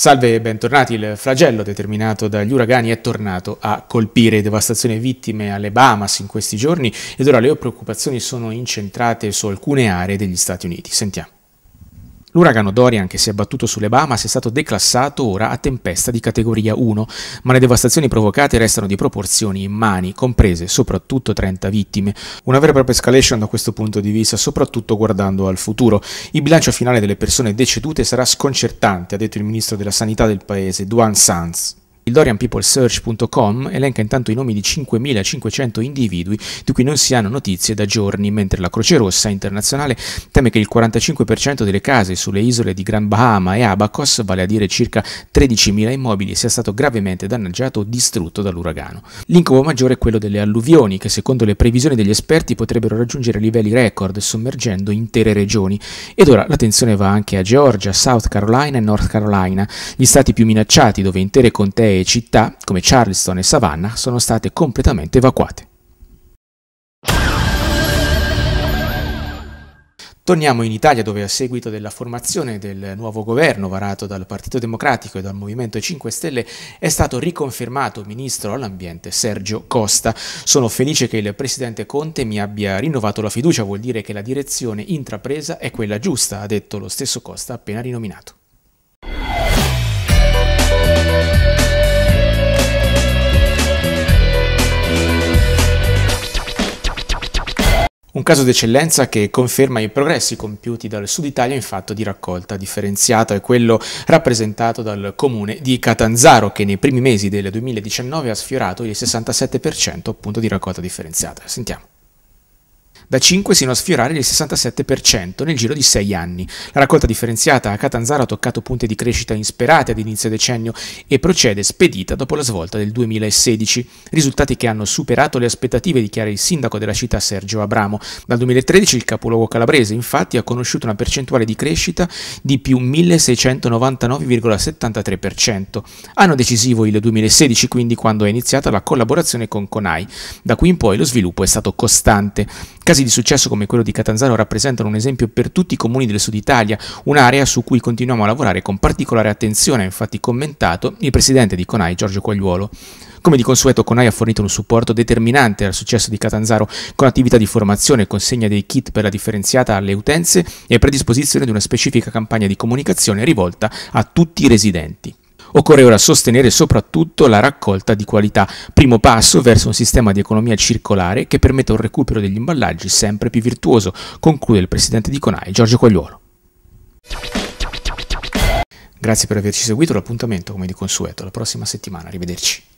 Salve e bentornati. Il flagello determinato dagli uragani è tornato a colpire devastazioni e vittime alle Bahamas in questi giorni ed ora le preoccupazioni sono incentrate su alcune aree degli Stati Uniti. Sentiamo. L'uragano Dorian che si è abbattuto sulle Bahamas è stato declassato ora a tempesta di categoria 1, ma le devastazioni provocate restano di proporzioni immani, comprese soprattutto 30 vittime. Una vera e propria escalation da questo punto di vista, soprattutto guardando al futuro. Il bilancio finale delle persone decedute sarà sconcertante, ha detto il ministro della Sanità del paese, Duan Sanz. Il DorianPeopleSearch.com elenca intanto i nomi di 5.500 individui di cui non si hanno notizie da giorni, mentre la Croce Rossa internazionale teme che il 45% delle case sulle isole di Gran Bahama e Abacos, vale a dire circa 13.000 immobili, sia stato gravemente danneggiato o distrutto dall'uragano. L'incubo maggiore è quello delle alluvioni, che secondo le previsioni degli esperti potrebbero raggiungere livelli record, sommergendo intere regioni. Ed ora l'attenzione va anche a Georgia, South Carolina e North Carolina, gli stati più minacciati dove intere contee città come Charleston e Savannah sono state completamente evacuate. Torniamo in Italia dove a seguito della formazione del nuovo governo varato dal Partito Democratico e dal Movimento 5 Stelle è stato riconfermato ministro all'ambiente Sergio Costa. Sono felice che il presidente Conte mi abbia rinnovato la fiducia, vuol dire che la direzione intrapresa è quella giusta, ha detto lo stesso Costa appena rinominato. Un caso d'eccellenza che conferma i progressi compiuti dal Sud Italia in fatto di raccolta differenziata è quello rappresentato dal comune di Catanzaro che nei primi mesi del 2019 ha sfiorato il 67% appunto di raccolta differenziata. Sentiamo da 5 sino a sfiorare il 67% nel giro di 6 anni. La raccolta differenziata a Catanzaro ha toccato punte di crescita insperate ad inizio decennio e procede spedita dopo la svolta del 2016, risultati che hanno superato le aspettative, dichiara il sindaco della città Sergio Abramo. Dal 2013 il capoluogo calabrese infatti ha conosciuto una percentuale di crescita di più 1699,73%. Anno decisivo il 2016 quindi quando è iniziata la collaborazione con Conai. Da qui in poi lo sviluppo è stato costante. Casi Casi di successo come quello di Catanzaro rappresentano un esempio per tutti i comuni del sud Italia, un'area su cui continuiamo a lavorare con particolare attenzione, ha infatti commentato il presidente di Conai, Giorgio Quagliuolo. Come di consueto, Conai ha fornito un supporto determinante al successo di Catanzaro con attività di formazione, consegna dei kit per la differenziata alle utenze e predisposizione di una specifica campagna di comunicazione rivolta a tutti i residenti. Occorre ora sostenere soprattutto la raccolta di qualità, primo passo verso un sistema di economia circolare che permetta un recupero degli imballaggi sempre più virtuoso, conclude il presidente di Conai, Giorgio Quagliuolo. Grazie per averci seguito, l'appuntamento come di consueto, la prossima settimana, arrivederci.